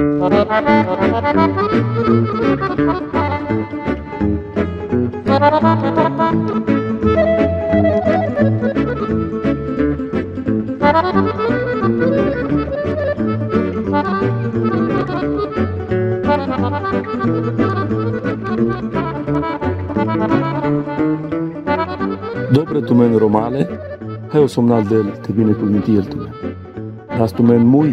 Dobre tumen romale, heu somnal del te bine cu el tumen. Las tumen mui,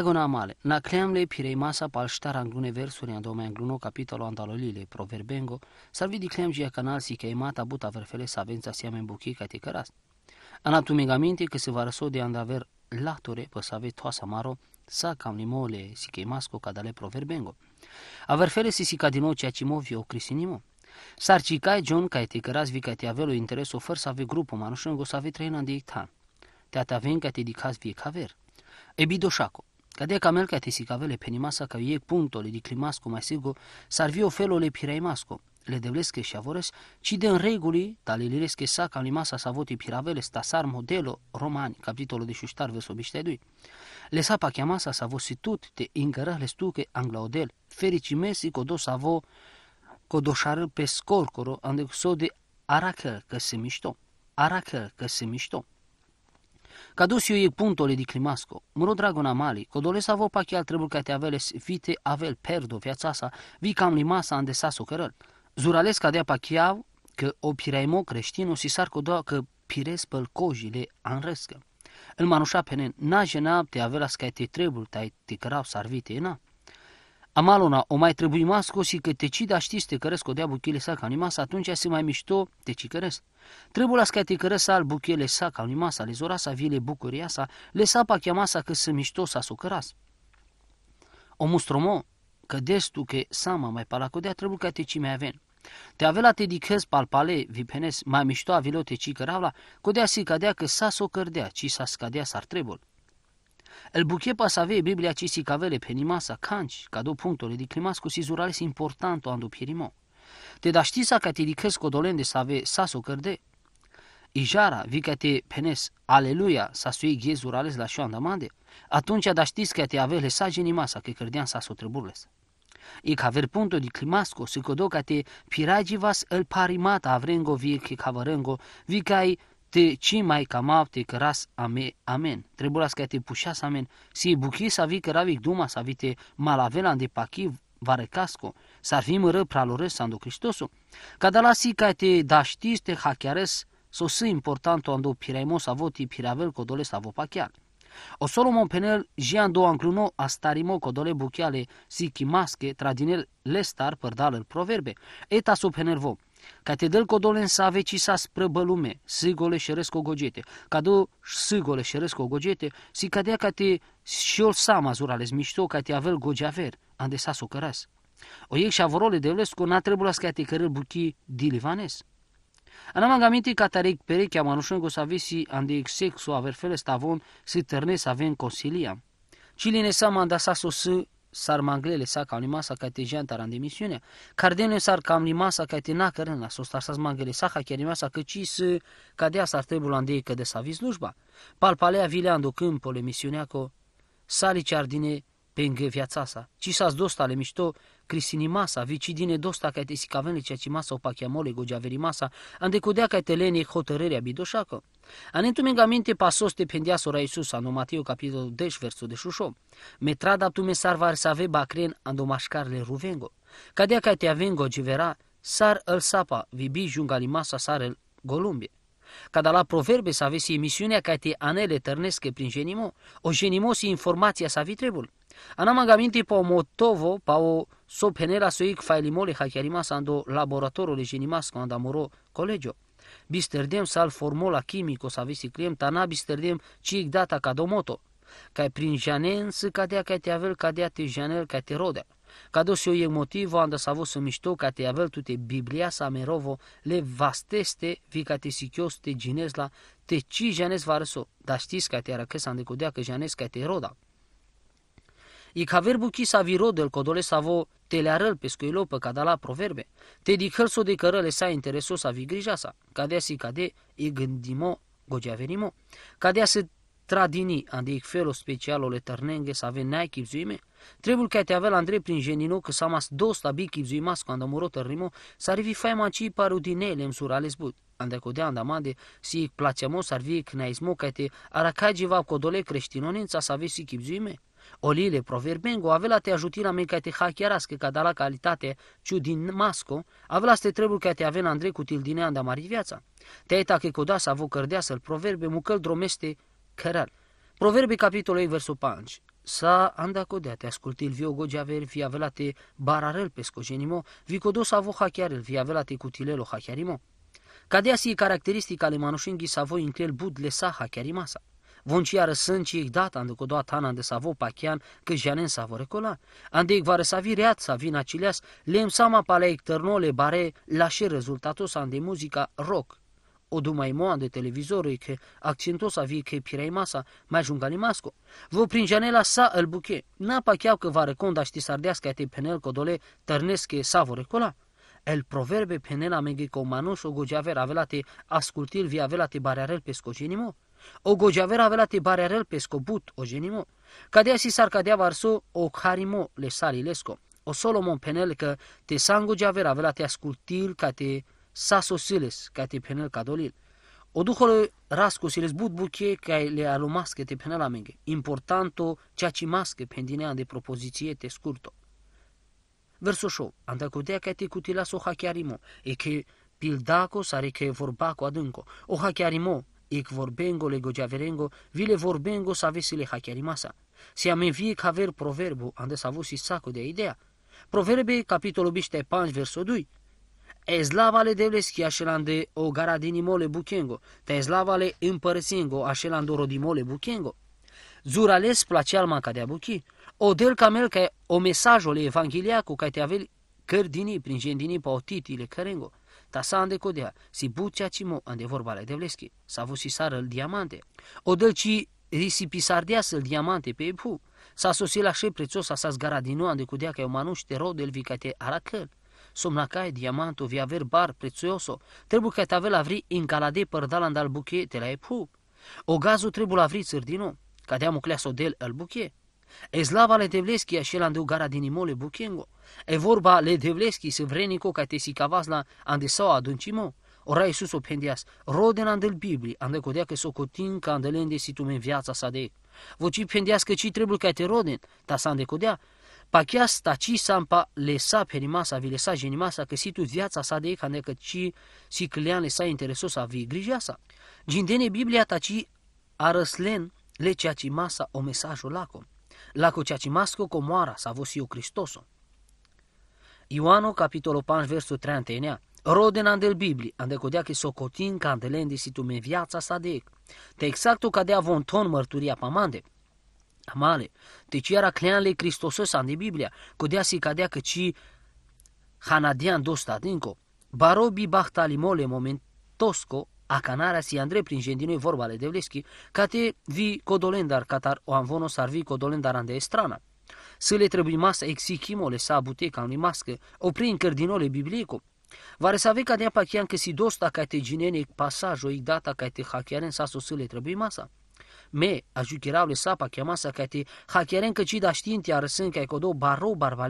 Dragona male, na cleamle pirei masa palștara anglune versuri în domen angluno capitolo andalolile proverbengo, salvi di a canal si cheimata buta verfele savența siamen buchica te căras. Anatu megaminte că se va răso de andaver latore păsave toasa maro, sa cam limole si masco cadale proverbengo. verfele si si cadino ceea ce o crisinimo. cae John ca te caras vi ca te avelo interes ofer să ave grupul manușengo să ave trei de ictan. Te ataveni ca te dicas vie caver. doșaco. Cadê camel que te sicavele nimasa ca e punctul di climasco mai sigur, sigo, sarvio felole piraimasco, le devlesche și avores, ci de în reguli, talililesche sa ca limasa sa voti piravele stasar modelo romani, capitolul de șuștar dui. Le sa pachiamasa sa vositut te ingăra le stuche anglaodel, ferici mesi codo sa vo codoșară pe scorcoro, ande so de aracă că se mișto, arachel că se mișto. Cadusi je puntole di climasco. dragon amali, na mali, să vă vopa kial trebuie ca te aveles vite avel perdo viața sa, vi cam limasa ande sa socărăl. Zurales cadea pa chiav, că o piraimo creștinu si sar doa că pires păl cojile anrescă. Îl manușa pe nen, na jena te avea la te trebuie, tai te cărau sarvite, na. Amalona o mai trebuie masco și că tecida știți te o dea buchele sa ca unimas, atunci se mai mișto te cicărăs. Trebuie la ca te cărăs al buchele sa ca unimas, le zora sa vile bucuria sa, le sapa cheama sa că se mișto sa sucăras. O mustromo, că destu că sama mai palacodea trebuie ca te mai aven. Te avea la te dicăz palpale, vipenes, mai mișto te ci căravla, codea si cadea că sa s-o cărdea, ci sa scadea s-ar trebui. El buchepas avea Biblia si cavele penimasa, canci, ca două punctole de climas cu sizurales importanto andu pierimo. Te da știsa ca te dicăs de să ave o cărde. Ijara, vi ca te penes, aleluia, sa sui zurales la șoan damande. Atunci da știs ca te ave geni nimasa, că cărdean o trebules. E ver punto de climasco, se te piragivas el parimata avrengo vie che cavarengo, vi cai te cimai camav te căras ame, amen. Trebuie că te pușas amen. Si buchi să vi căravic duma să vi te malavela de pachiv varecasco, să ar fi mără praloresc sandu Hristosu. Ca de la si ca te daștis te hachiares, so important o ando piraimos avoti piravel codole savo pachiar. O Solomon Penel jian do angluno astarimo codole buchiale si chimasche tradinel lestar părdalăl proverbe. Eta sub penervo. Catedel codolen să ave ci sa sprăbă lume, sigole șeresc o gogete. Cadou sigole șeresc o gogete, si cadea ca te și ol sama zurales mișto ca te avel gogeaver, ande sa s O iec și avorole de lesco n-a trebuit să te cărăl buchi dilivanes. Anam aminte ca tarec perechea manușengo să avesi ande ex sexo aver feles stavon si terne să avem consiliam. mandat să s-o să sar manglele sa kam limasa te janta rande misiune kardene sar kam limasa kati na karen la sostar sa mangele sa ha kerima sa kaci s kadea sar trebulande kade sa vi slujba palpalea vileando câmpole misiunea co sali ciardine pe viața sa ci sa dosta le mishto masa, crisinimasa, vicidine dosta ca te sicavene cea cimasa opachiamole gojaverimasa, andecudea ca te lene hotărârea bidoșacă. Anentu mengamente pasos te dependea sora Iisus, anu Mateu capitolul 10, deci, versul de șușo. Metrada tu me sarvar save bacren andomașcarle ruvengo. Cadea ca te avengo givera, sar îl sapa, vibi masa sar îl golumbie. Ca la proverbe să aveți emisiunea ca te anele tărnescă prin genimo, o genimo si informația sa vi trebuie. Ana Ανάμαγα μήντι πω μοτόβο πάω so penela so ik failimole hakerimas ando laboratoro le genimas am amoro colegio. Bisterdem sal formola chimico sa visi crem tana bisterdem ci data ca domoto. Cai prin janen să cadea ca te avel cadea te janel ca te rodea. Ca dos eu e motivo anda sa vos mișto ca te avel tute Biblia sa merovo le vasteste vi ca te sicios te ginez la te ci janes varso. Da știți ca te arăcăs andecodea că janes ca te roda chi sa viro del codole sa te le arăl pe da la proverbe. Te dicălso de cărăle sa intereso sa vi grija sa. Cadea si cade e gândimo gogea venimo. Cadea se tradini andic felo special le tarnenge sa ven nai chipzuime. Trebuie că te avea Andrei prin genino că s-a mas dos la bi chipzuimas când andamuro tărnimo s-ar vi paru din ele în ales zbut. Ande codea andamade si placeamo s-ar vi cnaismo ca te aracagiva codole creștinonința sa vezi chipzuime. Olile proverbengo, avea te ajutina mea ca te hachiarască ca da la calitate, ciu din masco, avea te trebuie ca te avea Andrei cu tildinea de amari viața. Te eta că coda să vă cărdea să-l proverbe, mucăl dromeste căral. Proverbe capitolul 8, versul 5. Sa anda codea te asculti il vio aver vi te bararel scogenimo, vi codos avu hachiarel vi te cutilelo hachiarimo. Cadea si caracteristica ale manușinghi sa voi înclel bud lesa hachiarimasa. Vunciară sânci, dat ande cu doa tana de savo pachian, că janen savo recola. Ande igvară sa vireat, sa le cileas, lem sama palei ternole bare, lașe rezultatul sa ande muzica rock. O dumai moan de televizorul că accentos a vie că pirei masa, mai ajunga limasco. Vă prin janela sa îl buche, n-a pacheau că va reconda ști sardească te penel codole, tărnesche savo recola. El proverbe penela menge că o gogeaver avelate, ascultil vi avelate barearel pescocinimo. O gojavera barearel pe scobut o genimo. Cadea si sarcadea varso o carimo le sali salilesco. O Solomon penel că te sango javera te ascultil ca te sasosiles ca te penel cadolil. O duholo rasco si les but buche ca le alumasche te penel amenge. Importanto ceea ce masche pendinea de propoziție te scurto. Versul 8. Antacodea ca te cutila so hachiarimo, e că pildaco sare că vorba cu adânco. O hachiarimo, ik vorbengo le gojaverengo, vile vorbengo savesile hachiarimasa. Se amenvie caver proverbu, ande vusi saco de idea. Proverbe, capitolul biste 5, verso 2. Ezlavale devleschi așelande o garadinimole buchengo, te împărțingo împărăsingo așelando rodimole buchengo. Zurales placeal manca de abuchi, o del camel ca o mesajole evangheliacu ca te avel cărdinii prin o pautitile cărengo ta sa ande codea, si buția cimo ande vorba la devleschi, sa vu si sară îl diamante. O dălci risipisardea să-l diamante pe ebu, sa sosi la șe prețos a zgara din nou ande codea că o manuște rod el vicate aracăl. e diamantul, via ver bar prețioso, trebuie că te avea la vri în calade dal al de la ebu. O gazul trebuie la vri țârdino, cadeam o cleasă del al buche. E slava le devleschi a andu gara imole bukengo. E vorba le devleschi se vrenico ca te si kavasla ande sau aduncimo. Ora Iisus o pendias, roden andel Biblii, ande codea că cotin ca andelende si tu viața sa de. Voci pendias că ci trebuie ca te roden, ta sa ande codea, pa chiar sta ci sampa lesa perimasa, vi lesa genimasa, că si tu viața sa de, ca ne că ci si clean interesos interesosa, vi grija sa. Gindene Biblia ta ci arăslen le ceea ci masa o mesajul lacom la coceacimasco comoara s-a vos eu Cristoso. Ioano, capitolul 5, versul 39. Rodenan del Bibli, ande codea că socotin candelendi situme viața sa exact de Te exactu cadea von ton mărturia pamande. Amale, te ci era cleanle Cristosos ande Biblia, codea si cadea că ci Hanadian dosta dinco, barobi bachtalimole momentosco canara si Andrei prin gendinoi vorba le Devleschi, ca te vi codolendar catar o anvono vi codolendar ande estrana. Să le trebuie masa le sa ca unui mască, opri cărdinole biblico, Vare să avei ca de apa chiar că si dosta ca te ginene pasaj o data ca te hachiaren sa le trebuie masa. Me, ajuchirau le sapa chiamasa ca te hachiaren că cida știintia răsân ca barou baro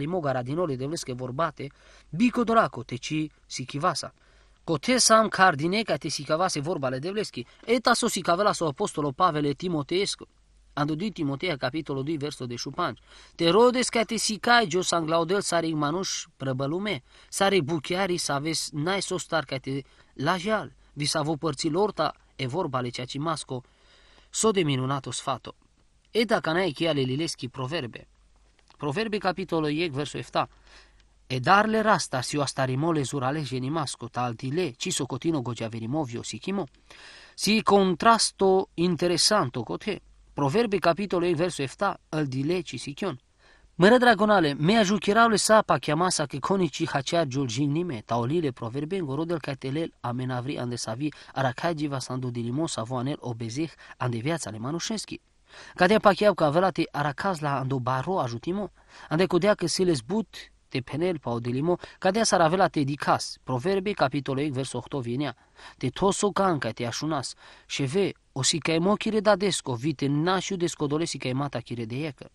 din ole de vlescă vorbate, bicodoraco te ci si chivasa. Cote sam kardinekate sikavase vorba le devleski, etaso so apostolo Pavele Timoteescu. Ando di Timotea, capitolul 2, versul de șupanj. Te rodes ca te sicai, jo san glaudel sare manuș prăbălume, sare buchiari sa aveți nai star ca te lajal, vi sa vo părți lorta e vorba le cea masco, so de minunato sfato. E dacă n-ai le lileschi proverbe. Proverbe capitolul 1, versul 7. E darle rasta si o astarimole suraleje rimasco taltile ci socotino gogiaverimovio si chimo, Si contrasto interessanto cote. Proverbi capitolul verso 7 al dile ci si chion. Mără dragonale, me ajuchirau le sapa chiamasa că conici hacea giulgin nime, taolile proverbe în gorodel caitelel amenavri ande savi arakajiva sandu dilimo savoanel obezih ande viața le manușeschi. Cadea pa că avelate aracaz la ando baro ajutimo, ande codea că se le zbut te Penelpa odilimo, cadea saravela te dicas, proverbii capitolul verso 8 vinea, te toso canca te așunas, ve, o si caimo da desco, vite nașiu descodole si caimata chire de ecă.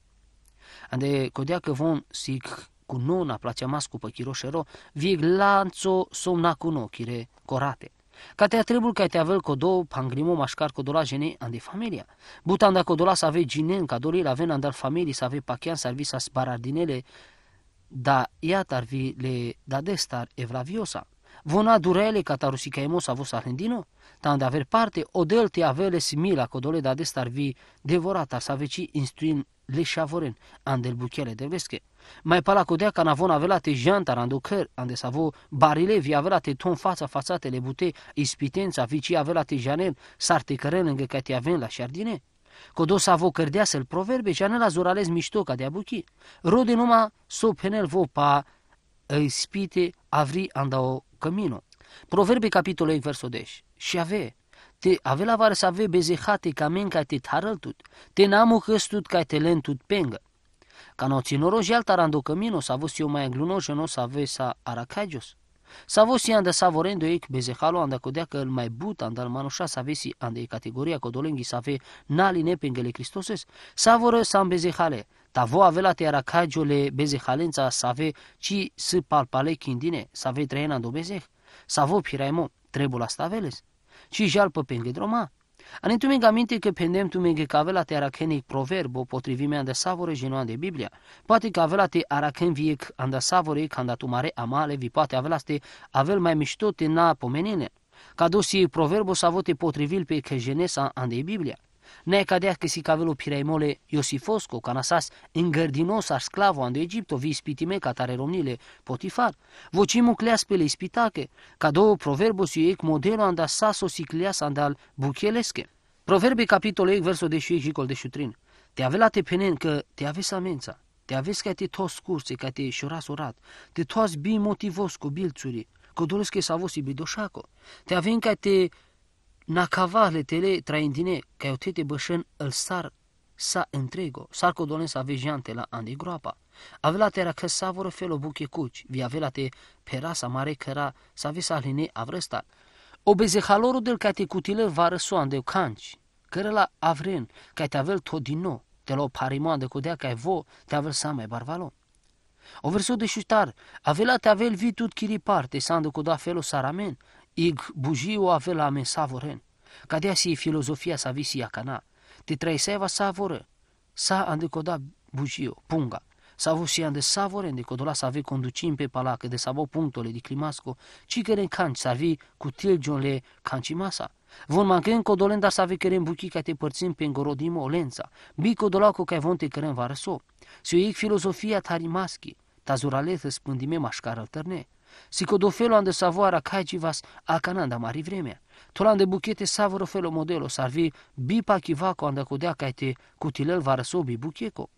Ande codea că von sic cu nona placeamas cu păchiroșero, vieg lanțo somna cu kire corate. Ca te trebuie ca te avel codo pangrimo mașcar codola gene ande familia. Butan da codola să ave ginen cadoli la ven andal familii să ave pachean sa sbarardinele da iatar vi le da destar evlaviosa. Vona durele kataru si kaemos avos argentino, tan de aver parte o delte avele simila codole da destar vi devorata sa veci instruin le șavoren del buchele de vesche. Mai pala codea can avon avela te janta rando căr, an ande savo barile vi avela te ton fața fațatele bute, ispitența vici avela te janel, sarte cărel îngă ca te aven la șardine. Codos avô cărdea să-l proverbe și anela zorales mișto ca de abuchi. Rode numa so penel vo pa spite avri andau camino. Proverbe capitolul versul 10. Și ave, te la var să ave bezehate camen ca te tarăltut, te namu căstut ca te lentut pengă. Ca no ținoro alta rando camino, să văzut eu mai agluno o nu să ave sa aracajos să anda savorendo ec bezehalo anda codea că îl mai but anda al manușa să vesi anda e categoria codolenghi să fe nali nepengele Cristoses, savoră să bezehale, ta vo avela te aracagiole bezehalența să fe ci să palpale chindine, să fe treena do bezeh, să vo piraimo, trebuie la staveles, ci jalpă pe pengedroma, Ani tu mega minte că pendem tu mega cavela te arachenei proverbo potrivime anda savore genoan de Biblia. Poate că avela te arachen viec anda savore când tu mare amale vi poate avela te avel mai mișto te na pomenine. Ca dosi proverbo savote potrivil pe că genesa ande Biblia. Nekadeh că si cavelu piraimole Iosifosco, canasas, îngărdinos ar sclavo ando Egipto, vi ispitime ca tare romnile, Potifar. Vocimu cleas pe le ispitache, ca două proverbos ec modelo anda saso si cleas andal buchelesche. Proverbe capitolul 8, versul de și jicol de șutrin. Te avea te penen că te aveți amența. Te aveți ca te tos curse, ca te șoras orat. Te toți bi motivos cu bilțuri. doresc că s-a vosi bidoșaco. Te avem ca te ca traindine, tete bășân, îl sar sa întrego, sar codone sa vejeante la andi groapa. Avelate era că fel o buche cuci, vi te pera sa mare căra, sa vi sa line avrăsta. Obezehalorul del cate cutilă vară de canci, căra la avren, ca te avel tot din nou, te lo parimoandă cu dea ca vo, te avel sa mai barvalon. O versu de șutar, avela te avel vitut chiri parte, sandu cu da felul saramen, Ig bujiu avea ame savoren, de si filozofia sa visi acana, te traiseva savore, sa andecoda bujiu, punga, sa vosi ande savoren de sa ave conducim pe palacă de sabo punctole di climasco, ci că în canci sa vi cu tilgion masa. Vom mânca în codolen, dar să ave cărem buchi ca te părțim pe îngorodim olența. codola cu care vom te cărem varăso. Se ic filozofia tarimaschi, tazuralete spândime mașcară tărne de o ca ande savoara kajivas cananda mari vremea. buchete bukete savoro felo modelo sarvi bipa kivako anda kodea kajte kutilel varasobi bucheco.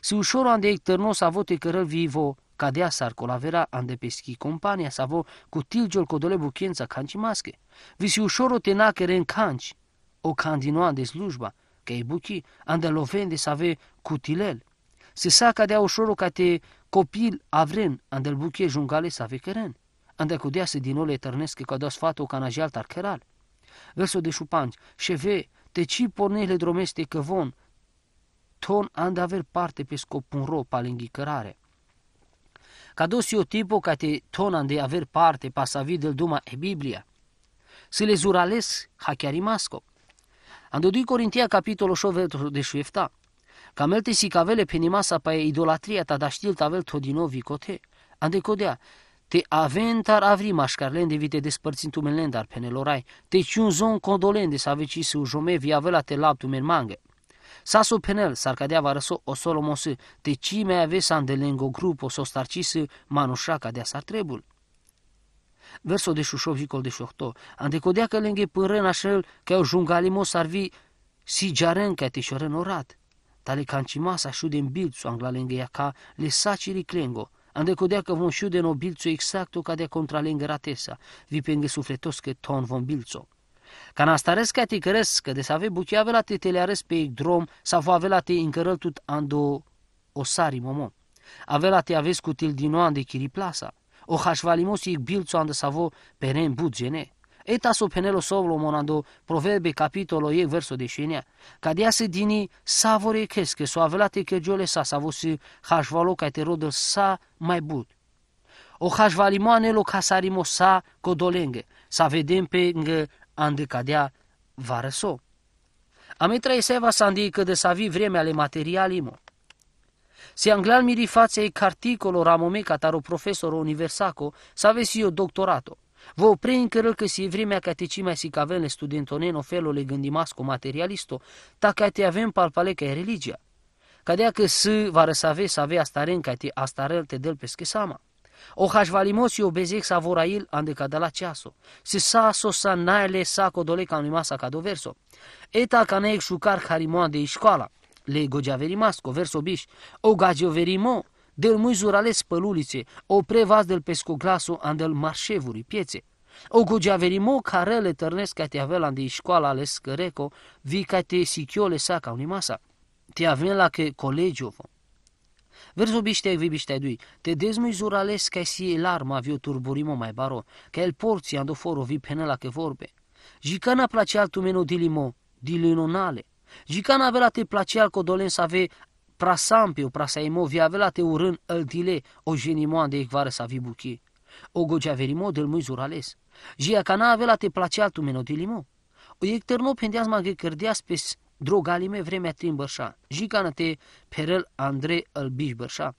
Si ușoro ande ecterno savote cărăl vivo cadea sarcolavera ande peschi compania savo cutiljol codole buchența canci masche. Visi ușoro tenacere în canci, o candinoan de slujba, că e buchi, ande lovende să ave cutilel. Se sa cadea ușor ca te Copil avren, andel buche jungale sa vekeren, ande codea se din ole tărnesc că dos o canajial tarcheral. Găso de șupanci, șeve, te ci pornele dromeste că von, ton ande aver parte pe scop un ro palinghi cărare. Cados o tipo ca te ton ande aver parte pasavi del duma e Biblia. Să le zurales ha chiar imasco. Ando 2 Corintia capitolul 8 versul Камелте кавеле пенимаса пае идолатрията tavel штил din nou викоте. Андекодea, te aventar avri mașcarlen de vite despărțin tumen dar penelorai, te ciun zon condolen de saveci se ujome viavela te lap tumen mange. Saso penel, sarcadea va răso o solomosă te cime ave san de o grupo so starcis manușa ca de asar trebul. Verso de șușov jicol de șohto, andecodea că lenge pârân așel că o jungalimos ar vi si jaren ca te șoren orat tale kancimasa šuden bilcu le lesaciri klengo, ande kodeaka von šuden exact o bilcu exacto kadea kontralenge ratesa, sufletos sufletoske ton von stares Canastaresca te cărescă de să ave la te teleares pe drum sau va avela te încărăltut ando osari momo. Avela te aves cu til din de chiriplasa. O hașvalimos bilțu bilțo să savo peren budgene. Eta sovlo monando Proverbe capitolo e verso dešenja, ca ja se dini savore keske so avelate giole sa savosi hažvalo ca te rodel sa mai bud. O hažvalimo anelo casarimo sa kodolenge, sa vedem pe ngă ande cadea varăso. e seva sa că de sa vi vremea ale materialimo. Se anglan miri e carticolo ramome cataro profesor universaco, sa vesi o doctorato. Vă în cărăl că si vremea ca te cimea si felul le gândimas cu materialisto, ta ca te avem palpale ca e religia. dea că să va răsave să avea astaren ca te astarel te del pe schesama. O hașvalimos o bezec sa andeca de la ceaso. Se sa so sa naele sa codole ca masa ca verso. Eta ca neic șucar harimoan de școala. Le cu verso biș. O verimo, del muy zurales pălulițe, o prevaz del pescoglasu an del marșevuri piețe. O gugeaverimo carele tărnesc ca te avelan de școala ales căreco, vi ca te siciole sa ca unimasa. Te avem la că colegiovo. Vers obiștea vi biștea dui, te dezmui zurales ca si el arma vi o turburimo mai baro, ca el porții vii vi penela că vorbe. Jicana place altul meno dilimo, dilinonale. Jicana avea te place al codolen să ave prasampiu, prasaimo, viavelate urân, dile, o genimoan de ecvară sa vibuchie. O gogea verimo del mui zurales. Gia cana velate placea tu limo. O ecterno pendeas maghe cărdeas pe drogalime vremea trin bărșa. Jicana te perel Andre îl biș bărșa.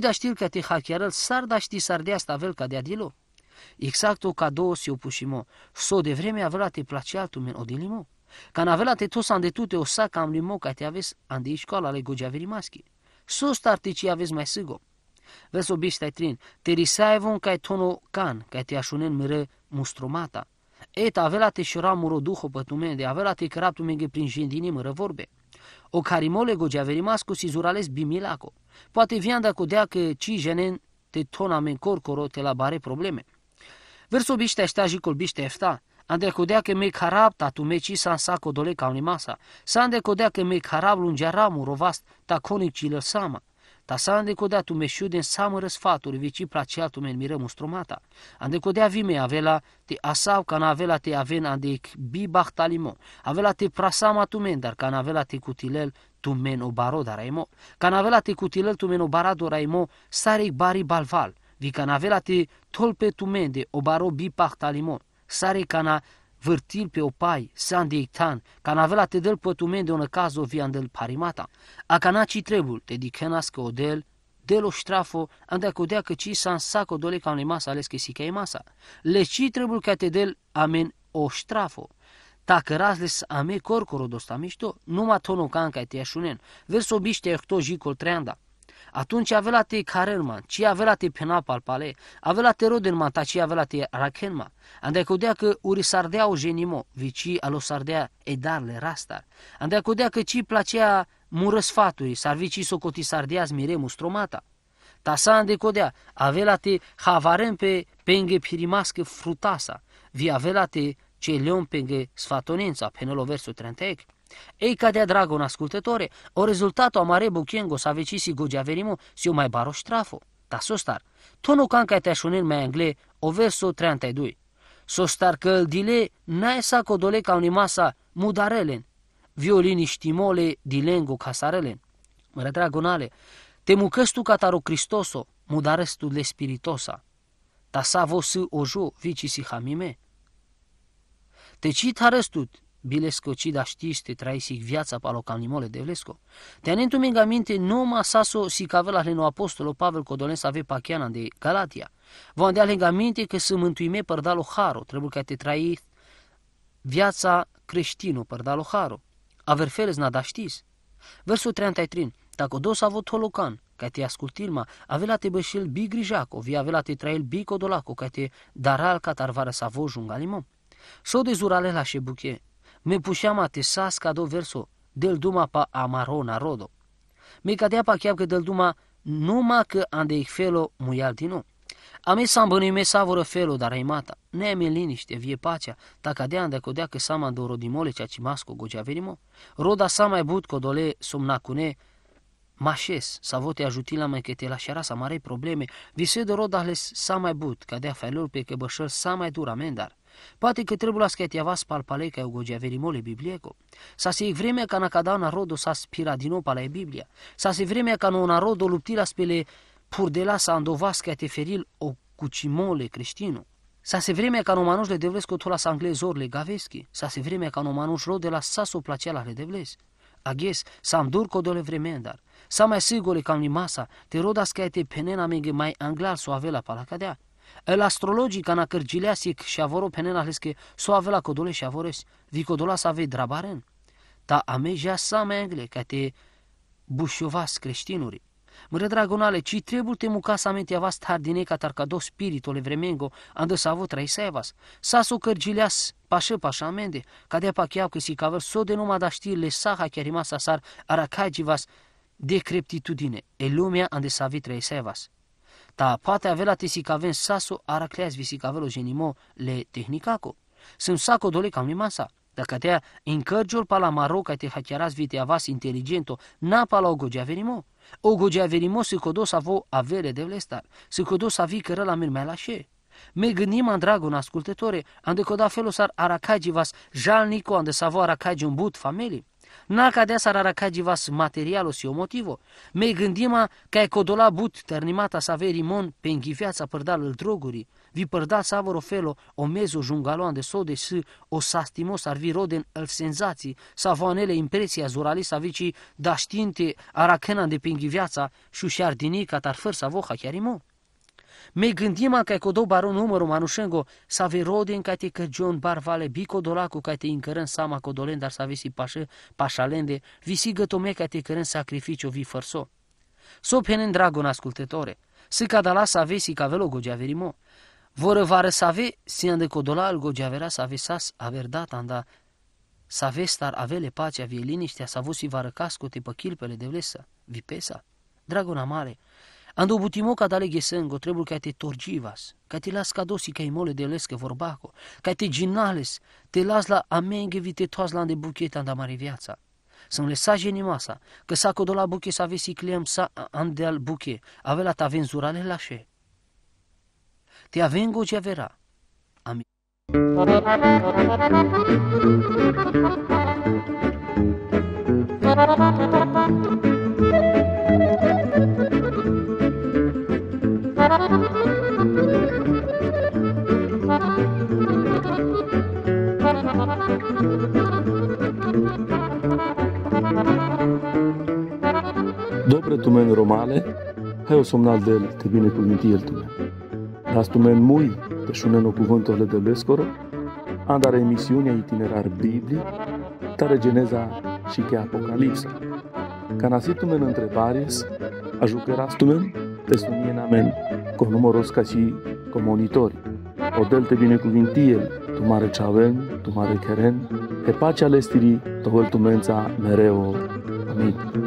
da știl că te hachiarăl sarda ști sardea stavel ca de adilo. Exact o cadou se opușimo. So de vremea avea te placea tu de limo te to de tute o saka am limo te aves ande ishkola ale gojaveri maski. So startici aves mai sigo. Veso ai trin, te risaevon ca tono can ca te așunen mire mustromata. Et te șura muro duho te avelate craptu menge prin jindini mără vorbe. O carimole gojaveri mascu si zurales bimilaco. Poate vianda cu dea că ci jenen te tona men corcoro te la bare probleme. Vers biște așta jicol colbiște efta, ande kodea ke me carab ta tu meci sa sa ca kauni masa sande kodea ke carab kharab lunjara rovast ta konik chile sama ta sa ande kodea tu meciu din samă răsfaturi vici placea tu men miră mustromata ande kodea vime avela te asav kan avela te aven ande bi bahtalimo avela te prasama tu men dar kan avela te cutilel tu men o baro daraimo kan avela te cutilel tu men o barado raimo sarei bari balval vi kan avela te tolpe tu men de o baro bi pahtalimo sare cana vârtil pe opai, san de ictan, canavela te del pătumen de un caz o viandel parimata. A canaci trebul, te dicenas că odel, delo o ștrafo, codea că ci san saco dole ca masa ales că si ca Le Leci trebul ca te del amen o strafo. Dacă să ame corcoro dosta mișto, numai tonul ca te așunen, verso biște ehto jicol treanda. Atunci te carerman, ci palpale, avea la te rodenman, ta ci te rakenma. Andai codea că uri sardea o genimo, vici alo sardea edarle rastar. Andai codea că ci placea murăsfaturi, sarvici socoti sardea zmiremu stromata. Tasan de codea, te havarem pe penge pirimască frutasa, vi te ce leon penge sfatonința, penelo versul 30. Ei cadea, dragă un ascultătore, o amare buchengo quien sa avecisi godia verimu si o mai baro ștrafo. Da sostar, nu canca te așunin mai angle o verso 32. Sostar că dile n-ai sa codole ca unimasa mudarelen, violini știmole dilengo casarelen. Mără dragonale, te mucăstu cataro Cristoso, mudarestu de spiritosa. Ta da sa vosu ojo vici si hamime. Te cit tarestut. Bilesco ci da știste traisic viața palo camnimole de Vlesco. Tenentum în minte noma saso si cavela leno apostolo Pavel Codolens ave pachiana de Galatia. Vom dea minte că să mântuime părdalo haro, trebuie ca te trai viața creștinul părdalo haro. Aver feles da știs. Versul 33. Dacă dos avut holocan, ca te ascultilma, avea te bășel bi grijaco, vi avea te trail bi codolaco, ca te daral ca tarvară sa vojung limon. So de zurale la șebuche, Me pusiam a tesas ca do verso del duma pa amarona narodo. Me cadea pa chiar că del duma numa că ande ich felo muialtinu. A me s-am bănuime savoră felo, dar mata. Ne mi liniște, vie pacea, ta cadea ande codea că sama do rodimole cea masco gogea verimo. Roda s-a mai but codole somnacune, Mașes, să vote ajuti la mai te la șera să mare probleme, vise de s-a mai but, ca de felul pe că bășăl s-a mai dur amendar. Poate că trebuie las scătiava spalpalei ca gogea verimole biblieco. Să se vremea ca nacada narodu să spira din opala e Biblia. Să se vremea ca nu lupti luptila spele la să andovasca te feril o cucimole creștinu. Să se vremea ca un le devles cu tola să anglezor le gaveschi. Să se vremea ca manuș ro de la s o placea la le devles. Aghes, am dur dole vremendar. Să mai sigole cam limasa, te rodas ca te penena mege mai anglar o avea la palacadea. El Elastrologii cana cărgileasic și avoro penenaleske so la codole și avores, vicodola să avei drabaren. Ta sa mea engle ca te bușovas creștinuri. Mără dragonale, ci trebuie te muca să amenti vas tardine ca tarcado spiritole vremengo, andă să avut trai să evas. Sa s-o cărgileas, pașă pașă amende, ca de pacheau că si s so de numai da știi le saha chiar sa sar aracagivas de creptitudine, e lumea andă să avut trai să evas. Ta poate avea tesicaven că aracleas o genimo le tehnicaco. Sunt saco dole mi limasa. Dacă te încărgiul pa la Maroc, te hachiaras vite avas inteligento, napa la ogogea venimo. Ogogea venimo se codos avo avele de vlestar, se codos avi cără la mir mai lașe. Me gândim, an dragon ascultătore, an s coda felosar aracagi vas jalnico, an de savo aracagi un but familii. Naka deasa materialul materialos o motivo, mei gândima că e codola but să sa verimon pe înghiviața părdalul droguri, vi părda savoro felo o mezo jungaloan de sode și o sastimos ar vi roden el senzații, savoanele impresia zurali să vici daștinte știinte aracena de pe înghiviața și ușiar dinicat tarfăr să sa chiar chiarimo. Me gândim că e kodou baron numărul manușengo, vei ve în kai te cărgion barvale bico dolacu kai te incărân sama codolen, dar vei si pașă, pașalende, si gătome kai te cărân sacrificiu vi fărso. So penen dragon ascultătore, se cadala să vesi că avea gogea verimo, vor vară să vei, sian de codola al să vera sas vesas averdat anda, sa vestar avele pacea vie liniștea, sa vosi vară cascote pe chilpele de vi pesa, dragona mare, ca dale gesengo, trebuie ca te torgivas, ca te las cadosi ca imole de lesca vorbaco, ca te ginales, te las la amenge vite toas la de buchet, da mare viața. Sunt sa genimasa, că sa codo la buche sa vesi cleam sa andeal buche, avea la taven zurale lașe. Te avengo ce avera. Amin. Thank you. Dobre tu meni romale, heu somnal del te binecuvânti el tu Las Dar tu men mui, te șunenu le de lescoro, andare emisiunea itinerar Biblii, tare geneza și che apocalipsa. Ca tu men întrebaris, ajucăras tu men, te sunie amen cu numărul ca și comonitori. Odel cu binecuvintie, tu mare ceaven, tu mare keren, pe pacea lestirii, tohăl mereu. Amin.